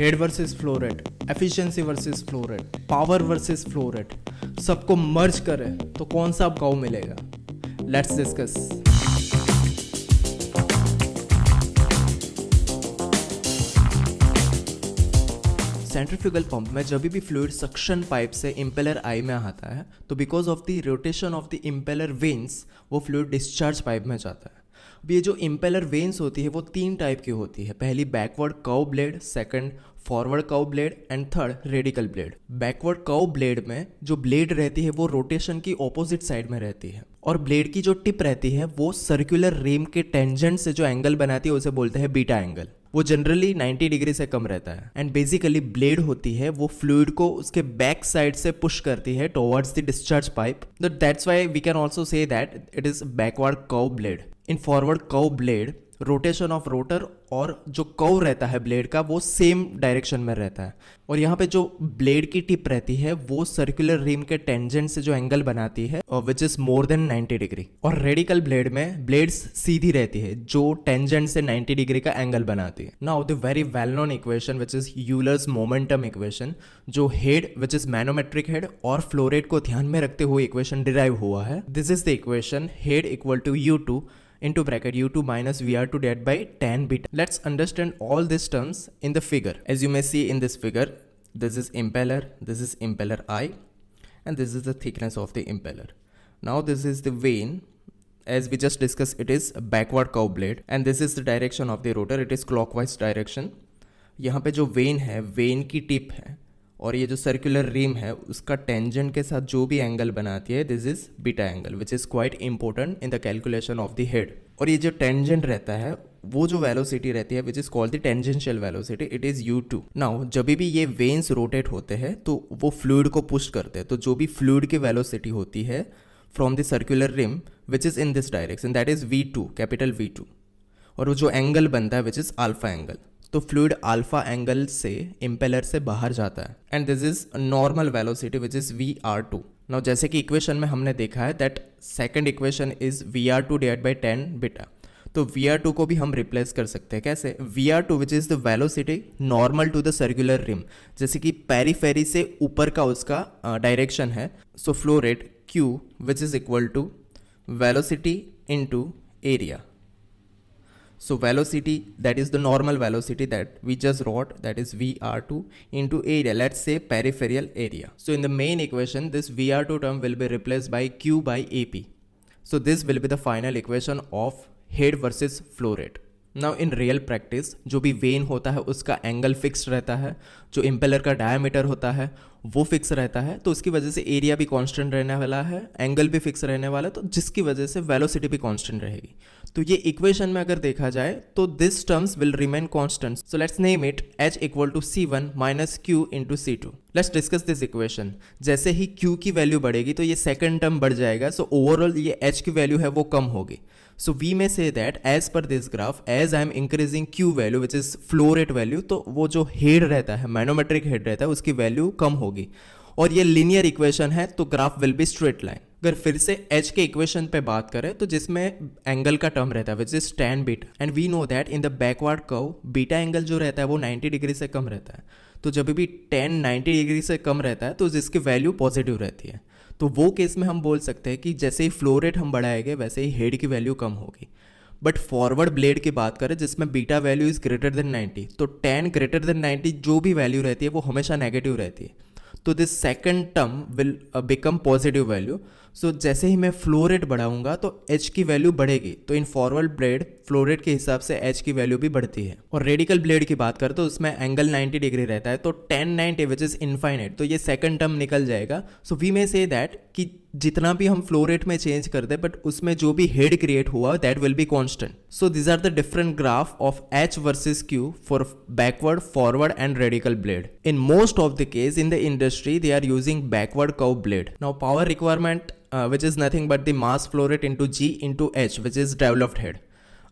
Head versus flow rate efficiency versus flow rate power versus flow rate सबको merge करें तो कौन सा गाँव मिलेगा लेट्स डिस्कस सेंट्रीफ्यूगल पंप में जब भी फ्लूड सक्शन पाइप से इम्पेलर आई में आता है तो because of the rotation of the impeller vanes वो फ्लूड डिस्चार्ज पाइप में जाता है अब ये जो इम्पेलर वेन्स होती है वो तीन टाइप की होती है पहली backward curve blade second forward curve blade and third radical blade backward curve blade में जो ब्लेड रहती है वो रोटेशन की ऑपोजिट साइड में रहती है और ब्लेड की जो टिप रहती है वो सर्कुलर रेम के टेंजेंट से जो एंगल बनाती है उसे बोलते हैं बीटा एंगल वो जनरली 90 डिग्री से कम रहता है एंड बेसिकली ब्लेड होती है वो फ्लूड को उसके बैक साइड से पुश करती है towards the discharge pipe that's why we can also say that it is backward curve blade in forward curve blade rotation of rotor और जो कव रहता है ब्लेड का वो सेम डायरेक्शन में रहता है और यहाँ पे जो ब्लेड की टिप रहती है वो सर्कुलर रिम के टेंजेंट से जो एंगल बनाती है which is more than 90 degree और रेडिकल ब्लेड में ब्लेड्स सीधी रहती है जो टेंजेंट से 90 डिग्री का एंगल बनाती है now the very well known equation which is Euler's momentum equation जो head which is manometric head और फ्लोरेट को ध्यान में रखते हुए इक्वेशन डिराइव हुआ है this is the equation head equal to u two into bracket u2 minus vr2 divided by tan beta. Let's understand all these terms in the figure. As you may see in this figure, this is impeller, this is impeller i and this is the thickness of the impeller. Now this is the vane as we just discussed it is backward cow blade and this is the direction of the rotor it is clockwise direction यहाँ पे जो vane है vane की tip है और ये जो circular rim है उसका टेंजेंट के साथ जो भी एंगल बनाती है this is beta angle which is quite important in the calculation of the head और ये जो टेंजेंट रहता है वो जो वेलोसिटी रहती है which is called the tangential velocity it is u two now जब भी ये वेन्स रोटेट होते हैं तो वो फ्लूड को पुश करते हैं तो जो भी फ्लूड की वेलोसिटी होती है from the circular rim which is in this direction that is V two capital V two और वो जो एंगल बनता है विच इज़ अल्फा एंगल तो फ्लूड अल्फा एंगल से इम्पेलर से बाहर जाता है and this is normal velocity which is V R two now जैसे कि इक्वेशन में हमने देखा है that second equation is V R two divide by tan beta तो वी आर टू को भी हम रिप्लेस कर सकते हैं कैसे V R two which is the velocity normal to the circular rim जैसे कि पेरीफेरी फेरी से ऊपर का उसका डायरेक्शन uh, है so flow rate Q which is equal to velocity into area So velocity that is the normal velocity that we just wrote that is VR2 into area let's say peripheral area. So in the main equation this VR2 term will be replaced by Q by AP. So this will be the final equation of head versus flow rate now in real practice जो भी when होता है उसका angle fix रहता है जो impeller का diameter होता है वो फिक्स रहता है तो उसकी वजह से एरिया भी कांस्टेंट रहने वाला है एंगल भी फिक्स रहने वाला है तो जिसकी वजह से वेलोसिटी भी कांस्टेंट रहेगी तो ये इक्वेशन में अगर देखा जाए तो this terms will remain constant so let's name it H equal to C one minus Q into C two let's discuss this equation जैसे ही क्यू की वैल्यू बढ़ेगी तो ये सेकंड टर्म बढ़ जाएगा सो so ओवरऑल ये H की वैल्यू है वो कम होगी so we may say that as per this graph as I am increasing Q value which is flow rate value तो वो जो हेड रहता है मैनोमेट्रिक हेड रहता है उसकी वैल्यू कम होगी और ये लीनियर इक्वेशन है तो graph will be straight line अगर फिर से एच के इक्वेशन पे बात करें तो जिसमें एंगल का टर्म रहता है which is tan beta and we know that in the backward curve beta angle जो रहता है वो 90 डिग्री से कम रहता है तो जब भी टेन 90 डिग्री से कम रहता है तो जिसकी वैल्यू पॉजिटिव रहती है तो वो केस में हम बोल सकते हैं कि जैसे ही फ्लो रेट हम बढ़ाएंगे वैसे ही हेड की वैल्यू कम होगी बट फॉरवर्ड ब्लेड की बात करें जिसमें beta value is greater than 90 तो 10 ग्रेटर देन 90 जो भी वैल्यू रहती है वो हमेशा नेगेटिव रहती है तो this second term will become positive value so जैसे ही मैं फ्लो रेट बढ़ाऊंगा तो एच की वैल्यू बढ़ेगी तो in forward blade flow rate के हिसाब से एच की वैल्यू भी बढ़ती है और रेडिकल ब्लेड की बात करें तो उसमें एंगल 90 डिग्री रहता है तो tan ninety which is infinite तो ये सेकंड टर्म निकल जाएगा सो वी मे से दैट कि जितना भी हम फ्लो रेट में चेंज कर दे बट उसमें जो भी हेड क्रिएट हुआ that will be constant so these are the different graph of H versus Q for backward forward and radical blade in most of the case in the industry they are using backward curve blade now power requirement which is nothing but the mass flow rate into G into H which is developed head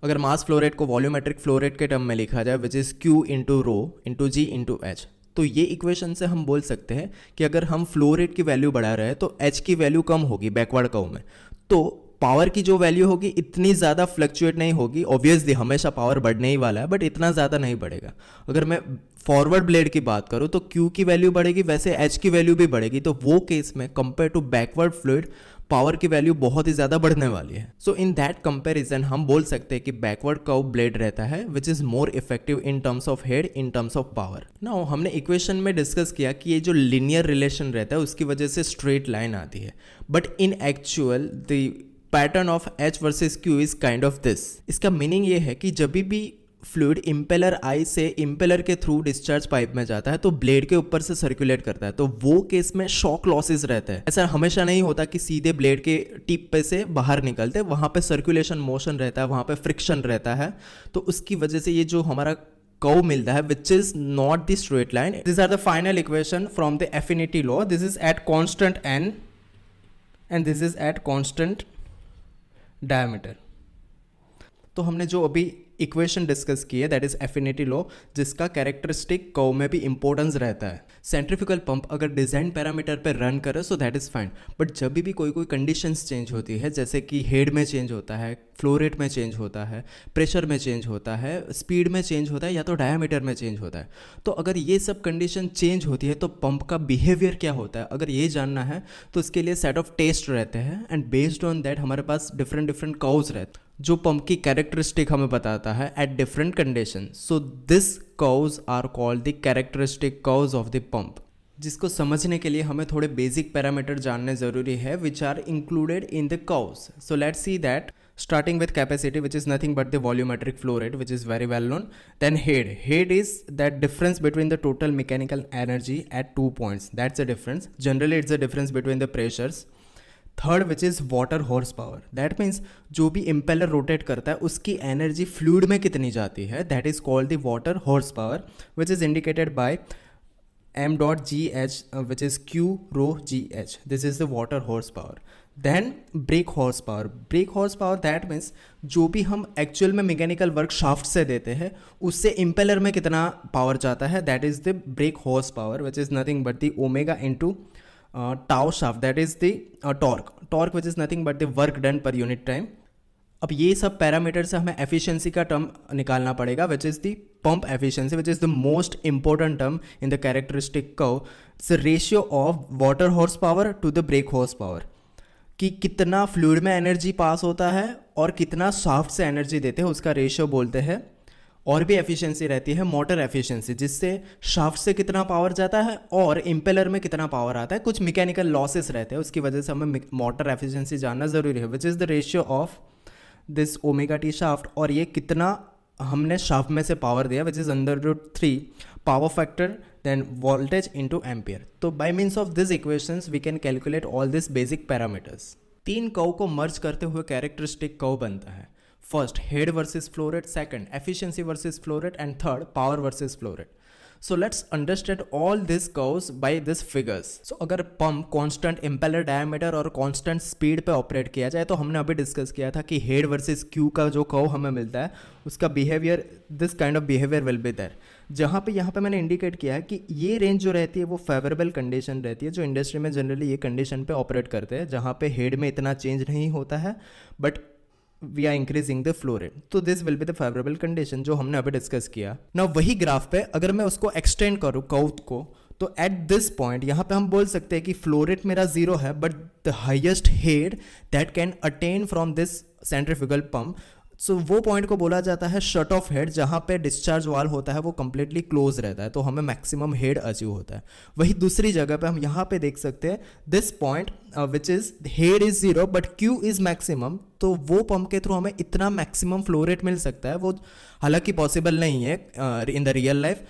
अगर mass flow rate को volumetric flow rate के term में लिखा जाए which is Q into rho into G into H तो ये equation से हम बोल सकते हैं कि अगर हम फ्लो रेट की वैल्यू बढ़ा रहे हैं तो एच की वैल्यू कम होगी बैकवर्ड कव में तो पावर की जो वैल्यू होगी इतनी ज़्यादा फ्लक्चुएट नहीं होगी ऑब्वियसली हमेशा पावर बढ़ने ही वाला है बट इतना ज़्यादा नहीं बढ़ेगा अगर मैं फॉरवर्ड ब्लेड की बात करूँ तो क्यू की वैल्यू बढ़ेगी वैसे एच की वैल्यू भी बढ़ेगी तो वो केस में compare to backward fluid power की वैल्यू बहुत ही ज़्यादा बढ़ने वाली है सो इन दैट कंपेरिजन हम बोल सकते हैं कि बैकवर्ड कर्व ब्लेड रहता है which is more effective in terms of head in terms of power ना हमने इक्वेशन में डिस्कस किया कि ये जो लिनियर रिलेशन रहता है उसकी वजह से स्ट्रेट लाइन आती है but in actual the pattern of H versus Q is kind of this इसका मीनिंग ये है कि जब भी फ्लूड इम्पेलर आई से इम्पेलर के थ्रू डिस्चार्ज पाइप में जाता है तो ब्लेड के ऊपर से सर्कुलेट करता है तो वो केस में शॉक लॉसेस रहते हैं ऐसा हमेशा नहीं होता कि सीधे ब्लेड के टिप पे से बाहर निकलते वहाँ पे सर्कुलेशन मोशन रहता है वहाँ पे फ्रिक्शन रहता है तो उसकी वजह से ये जो हमारा कौ मिलता है which is not the straight line this are the final equation from the affinity law this is at constant N and this is at constant diameter तो हमने जो अभी इक्वेशन डिस्कस की है दैट इज एफिनिटी लॉ जिसका characteristic curve में भी importance रहता है सेंट्रिफिकल पंप अगर डिजाइन पैरामीटर पर रन करे so that is fine but जब भी कोई कोई कंडीशंस चेंज होती है जैसे कि हेड में चेंज होता है फ्लो रेट में चेंज होता है प्रेशर में चेंज होता है स्पीड में चेंज होता है या तो डायामीटर में चेंज होता है तो अगर ये सब कंडीशन चेंज होती है तो पंप का बिहेवियर क्या होता है अगर ये जानना है तो इसके लिए सेट ऑफ टेस्ट रहते हैं एंड बेस्ड ऑन दैट हमारे पास डिफरेंट डिफरेंट काउज रहते हैं जो पंप की कैरेक्टरिस्टिक हमें बताता है at different condition so this curves are called the characteristic curves of the pump जिसको समझने के लिए हमें थोड़े बेसिक पैरामीटर जानने जरूरी है which are included in the curves so let see that starting with capacity which is nothing but the volumetric flow rate which is very well known then head head is that difference between the total mechanical energy at two points that's a difference generally it's a difference between the pressures third which is water horse power that means जो भी impeller rotate करता है उसकी energy fluid में कितनी जाती है that is called the water horse power which is indicated by M dot G H which is Q rho G H this is the water horse power then brake horse power brake horse power that means जो भी हम actual में mechanical work shaft से देते हैं उससे impeller में कितना पावर जाता है that is the brake horse power which is nothing but the omega into uh, tau that is the torque torque which is nothing but the work done per unit time अब ये सब parameter से हमें efficiency का term निकालना पड़ेगा which is the pump efficiency which is the most important term in the characteristic curve it's ratio of water horse power to the brake horse power कि कितना फ्लूड में एनर्जी पास होता है और कितना साफ्ट से एनर्जी देते हैं उसका रेशियो बोलते हैं और भी एफिशिएंसी रहती है मोटर एफिशिएंसी जिससे शाफ्ट से कितना पावर जाता है और इम्पेलर में कितना पावर आता है कुछ मैकेनिकल लॉसेस रहते हैं उसकी वजह से हमें मोटर एफिशिएंसी जानना ज़रूरी है which is the ratio of this omega T shaft और ये कितना हमने शाफ्ट में से पावर दिया which is under root three power factor then voltage into ampere तो by means of this equations we can calculate all this basic parameters तीन curve को मर्ज करते हुए कैरेक्टरिस्टिक कौ बनता है first head versus flow second Second, efficiency versus and third power third, power so let's understand all this understand all this figures so अगर pump constant impeller diameter और constant speed पे operate किया जाए तो हमने अभी डिस्कस किया था कि हेड वर्सेस क्यू का जो कर्व हमें मिलता है उसका behaviour this kind of behaviour will be there जहाँ पे यहाँ पे मैंने इंडिकेट किया है कि ये रेंज जो रहती है वो फेवरेबल कंडीशन रहती है जो इंडस्ट्री में जनरली ये कंडीशन पे ऑपरेट करते हैं जहाँ पे हेड में इतना चेंज नहीं होता है but we are increasing the flow rate तो this will be the favourable condition जो हमने अभी डिस्कस किया ना वही ग्राफ पे अगर मैं उसको एक्सटेंड करूँ काउथ को तो एट दिस पॉइंट यहाँ पे हम बोल सकते हैं कि फ्लो रेट मेरा जीरो है but the highest head that can attain from this centrifugal pump so so, वो पॉइंट को बोला जाता है शट ऑफ हेड जहाँ पे डिस्चार्ज वाल होता है वो कम्प्लीटली क्लोज रहता है तो हमें मैक्सिमम हेड अचीव होता है वही दूसरी जगह पे हम यहाँ पे देख सकते हैं this point which is head is zero but Q is maximum तो वो पंप के थ्रू हमें इतना मैक्सिमम फ्लो रेट मिल सकता है वो हालांकि पॉसिबल नहीं है इन द रियल लाइफ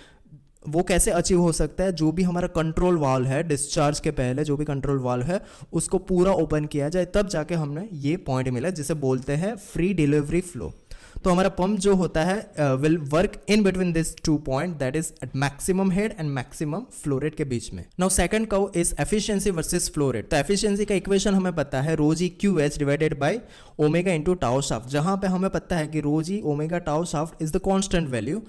वो कैसे अचीव हो सकता है जो भी हमारा कंट्रोल वाल है डिस्चार्ज के पहले जो भी कंट्रोल वाल है उसको पूरा ओपन किया जाए तब जाके हमने ये पॉइंट मिला जिसे बोलते हैं फ्री डिलीवरी फ्लो तो हमारा पंप जो होता है will work in between this two point that is at maximum head and maximum flow rate के बीच में now second curve is efficiency versus flow rate तो एफिशिएंसी का इक्वेशन हमें पता है rho g Q H divided by omega into tau shaft जहां पे हमें पता है कि rho g omega tau shaft is the constant value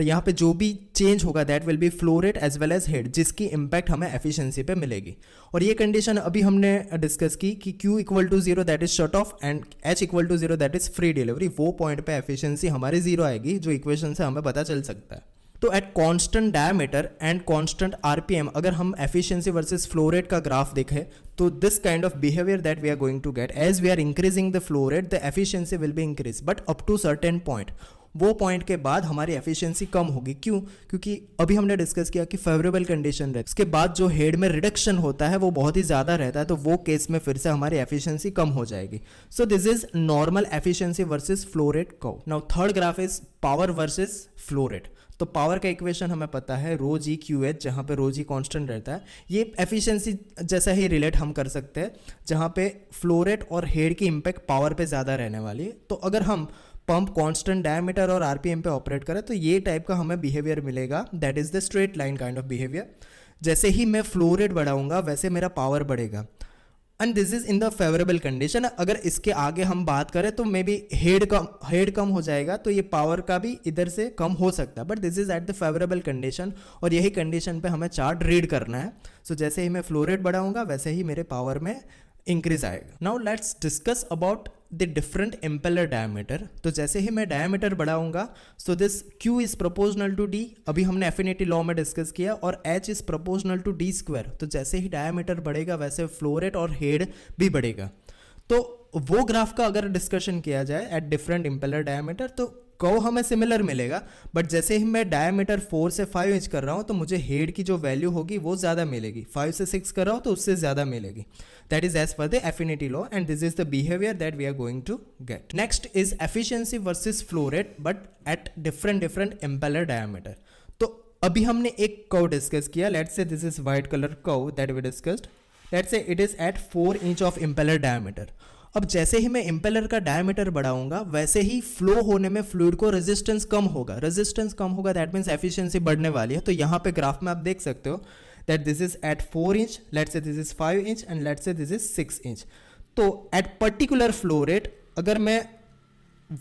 यहाँ पे जो भी चेंज होगा that will be flow rate as well as head जिसकी इम्पैक्ट हमें एफिशिएंसी पे मिलेगी और ये कंडीशन अभी हमने डिस्कस की कि Q equal to zero that is shut off and H equal to zero that is free delivery वो पॉइंट पे एफिशिएंसी हमारी जीरो आएगी जो इक्वेशन से हमें पता चल सकता है तो at constant diameter and constant RPM अगर हम एफिशिएंसी वर्सेस फ्लो रेट का ग्राफ देखें तो this kind of behaviour that we are going to get as we are increasing the flow rate the efficiency will be increase but up to certain point वो point के बाद हमारी efficiency कम होगी क्यों क्योंकि अभी हमने डिस्कस किया कि फेवरेबल कंडीशन रहे उसके बाद जो हेड में रिडक्शन होता है वो बहुत ही ज़्यादा रहता है तो वो केस में फिर से हमारी एफिशिएंसी कम हो जाएगी so this is normal efficiency versus flow rate को curve now third graph is power versus flow rate तो पावर का इक्वेशन हमें पता है रो जी क्यू एच जहाँ पे रो जी कॉन्स्टेंट रहता है ये एफिशिएंसी जैसा ही रिलेट हम कर सकते हैं जहाँ पे फ्लोरेट और हेड की इम्पैक्ट पावर पे ज़्यादा रहने वाली है तो अगर हम पंप कांस्टेंट डायमीटर और आरपीएम पे ऑपरेट करे तो ये टाइप का हमें बिहेवियर मिलेगा that is the straight line kind of behaviour जैसे ही मैं फ्लो रेट बढ़ाऊंगा वैसे मेरा पावर बढ़ेगा and this is in the favourable condition अगर इसके आगे हम बात करें तो मे बी हेड कम हेड कम हो जाएगा तो ये पावर का भी इधर से कम हो सकता है but this is at the favourable condition और यही कंडीशन पे हमें चार्ट रीड करना है सो so, जैसे ही मैं फ्लो रेट बढ़ाऊंगा वैसे ही मेरे पावर में इंक्रीज आएगा now let's discuss about the different impeller diameter तो जैसे ही मैं डायमीटर बढ़ाऊंगा so this Q is proportional to D अभी हमने एफिनिटी लॉ में डिस्कस किया और H is proportional to D square तो जैसे ही डायमीटर बढ़ेगा वैसे फ्लोरेट और हेड भी बढ़ेगा तो वो ग्राफ का अगर डिस्कशन किया जाए एट डिफरेंट इम्पेलर डायमीटर तो कौ हमें सिमिलर मिलेगा बट जैसे ही मैं डायमीटर फोर से फाइव इंच कर रहा हूँ तो मुझे हेड की जो वैल्यू होगी वो ज़्यादा मिलेगी फाइव से सिक्स कर रहा हूँ तो उससे ज़्यादा मिलेगी that is as per the affinity law and this is the behaviour that we are going to get next is efficiency versus flow rate but at different different impeller diameter तो अभी हमने एक कव डिस्कस किया let's say this is white colour curve that we discussed let's say it is at four inch of impeller diameter अब जैसे ही मैं impeller का डायमीटर बढ़ाऊंगा वैसे ही फ्लो होने में फ्लूड को रेजिस्टेंस कम होगा रेजिस्टेंस कम होगा दैट मीन्स एफिशिएंसी बढ़ने वाली है तो यहाँ पे ग्राफ में आप देख सकते हो that this is at four inch let's say this is five inch and let's say this is six inch तो एट पर्टिकुलर फ्लो रेट अगर मैं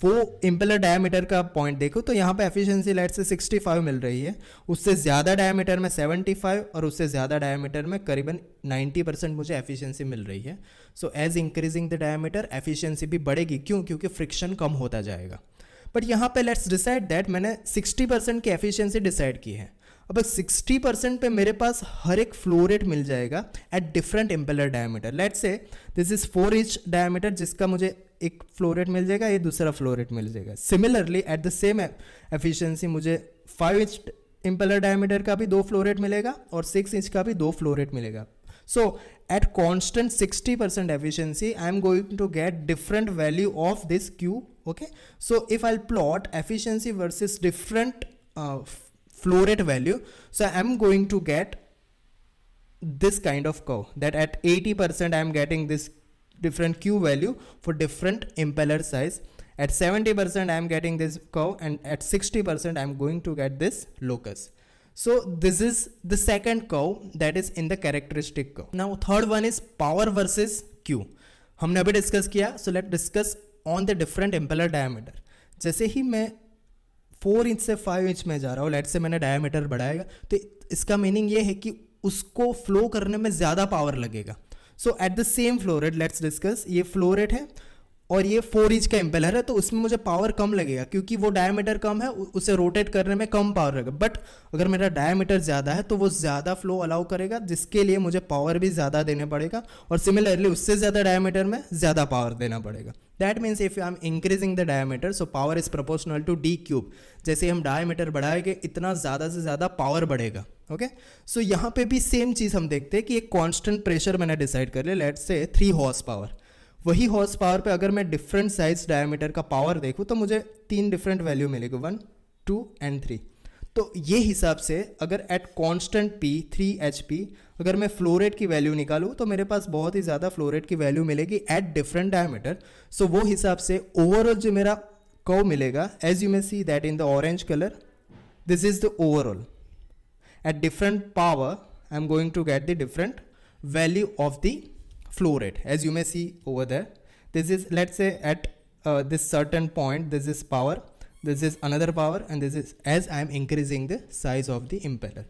वो इम्पेलर डायमीटर का पॉइंट देखो तो यहाँ पे एफिशिएंसी लाइट से 65 मिल रही है उससे ज़्यादा डायमीटर में 75 और उससे ज़्यादा डायमीटर में करीबन 90 परसेंट मुझे एफिशिएंसी मिल रही है so as increasing the diameter efficiency भी बढ़ेगी क्यों क्योंकि फ्रिक्शन कम होता जाएगा बट यहाँ पे लेट्स डिसाइड दैट मैंने 60 परसेंट की एफिशिएंसी डिसाइड की है अब 60 परसेंट पर मेरे पास हर एक फ्लोरेट मिल जाएगा at different impeller diameter let's say this is four inch diameter जिसका मुझे एक फ्लोरेट मिल जाएगा ये दूसरा फ्लोरेट मिल जाएगा similarly at the same efficiency मुझे फाइव इंच इम्पेलर डायमीटर का भी दो फ्लोरेट मिलेगा और सिक्स इंच का भी दो फ्लोरेट मिलेगा So at constant 60% efficiency, I'm going to get different value of this Q. Okay. So if I'll plot efficiency versus different uh, flow rate value, so I'm going to get this kind of curve that at 80% I'm getting this different Q value for different impeller size. At 70% I'm getting this curve and at 60% I'm going to get this locus. So this is the second curve that is in the characteristic curve. Now third one is power versus Q. हमने अभी discuss किया so let discuss on the different impeller diameter जैसे ही मैं four inch से five inch में जा रहा हूँ लेट से मैंने डायमीटर बढ़ाएगा तो इसका मीनिंग ये है कि उसको फ्लो करने में ज़्यादा पावर लगेगा so at the same flow rate let's discuss ये फ्लो है और ये फोर इंच का एम्पेलर है तो उसमें मुझे पावर कम लगेगा क्योंकि वो डायमीटर कम है उसे रोटेट करने में कम पावर लगेगा बट अगर मेरा डायमीटर ज़्यादा है तो वो ज़्यादा फ्लो अलाउ करेगा जिसके लिए मुझे पावर भी ज़्यादा देने पड़ेगा और सिमिलरली उससे ज़्यादा डायमीटर में ज़्यादा पावर देना पड़ेगा that means if I am increasing the diameter so power is proportional to D cube जैसे हम डायमीटर बढ़ाएंगे इतना ज़्यादा से ज़्यादा पावर बढ़ेगा ओके सो यहाँ पे भी सेम चीज़ हम देखते हैं कि एक कॉन्स्टेंट प्रेशर मैंने डिसाइड कर लिया let's say three horse power वही हॉर्स पावर पे अगर मैं डिफरेंट साइज डायमीटर का पावर देखूँ तो मुझे तीन डिफरेंट वैल्यू मिलेगी वन टू एंड थ्री तो ये हिसाब से अगर at constant P three H P अगर मैं फ्लोरेट की वैल्यू निकालूँ तो मेरे पास बहुत ही ज़्यादा फ्लोरेट की वैल्यू मिलेगी एट डिफरेंट डायमीटर सो वो हिसाब से ओवरऑल जो मेरा कव मिलेगा as you may see that in the orange colour this is the overall at different power I am going to get the different value of the flow rate as you may see over there this is let's say at uh, this certain point this is power this is another power and this is as I am increasing the size of the impeller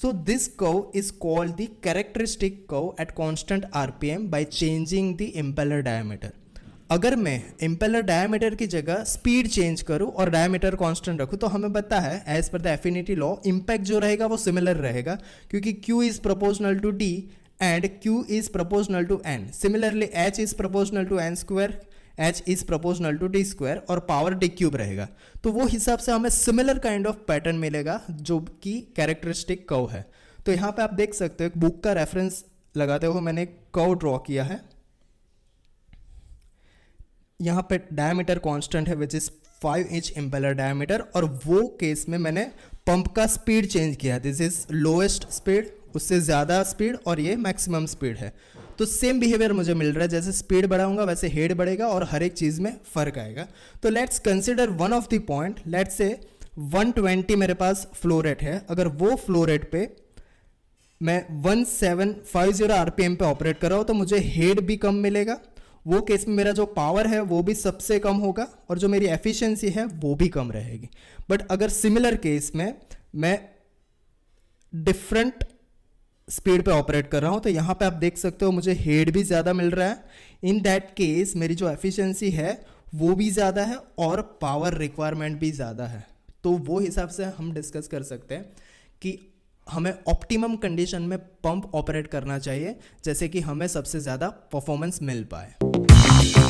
so this curve is called the characteristic curve at constant RPM by changing the impeller diameter अगर मैं impeller diameter की जगह speed change करूं और diameter constant रखूं तो हमें पता है as per the affinity law impact जो रहेगा वो सिमिलर रहेगा क्योंकि Q is proportional to D and q is proportional to n similarly h is proportional to n square H is proportional to D square और power D cube रहेगा तो वो हिसाब से हमें सिमिलर काइंड ऑफ पैटर्न मिलेगा जो कि कैरेक्टरिस्टिक कव है तो यहाँ पे आप देख सकते हो एक बुक का रेफरेंस लगाते हुए मैंने एक कव ड्रॉ किया है यहाँ पे डायमीटर कांस्टेंट है which is five inch impeller diameter और वो केस में मैंने पंप का स्पीड चेंज किया दिस इज लोएस्ट स्पीड उससे ज़्यादा स्पीड और ये मैक्सिमम स्पीड है तो सेम बिहेवियर मुझे मिल रहा है जैसे स्पीड बढ़ाऊंगा वैसे हेड बढ़ेगा और हर एक चीज़ में फ़र्क आएगा तो let's consider one of the point let's say 120 मेरे पास फ्लो रेट है अगर वो फ्लो रेट पे मैं 1750 आरपीएम पे ऑपरेट कर रहा हूँ तो मुझे हेड भी कम मिलेगा वो केस में मेरा जो पावर है वो भी सबसे कम होगा और जो मेरी एफिशिएंसी है वो भी कम रहेगी बट अगर सिमिलर केस में मैं डिफरेंट स्पीड पे ऑपरेट कर रहा हूँ तो यहाँ पे आप देख सकते हो मुझे हेड भी ज़्यादा मिल रहा है इन दैट केस मेरी जो एफिशिएंसी है वो भी ज़्यादा है और पावर रिक्वायरमेंट भी ज़्यादा है तो वो हिसाब से हम डिस्कस कर सकते हैं कि हमें ऑप्टिमम कंडीशन में पंप ऑपरेट करना चाहिए जैसे कि हमें सबसे ज़्यादा परफॉर्मेंस मिल पाए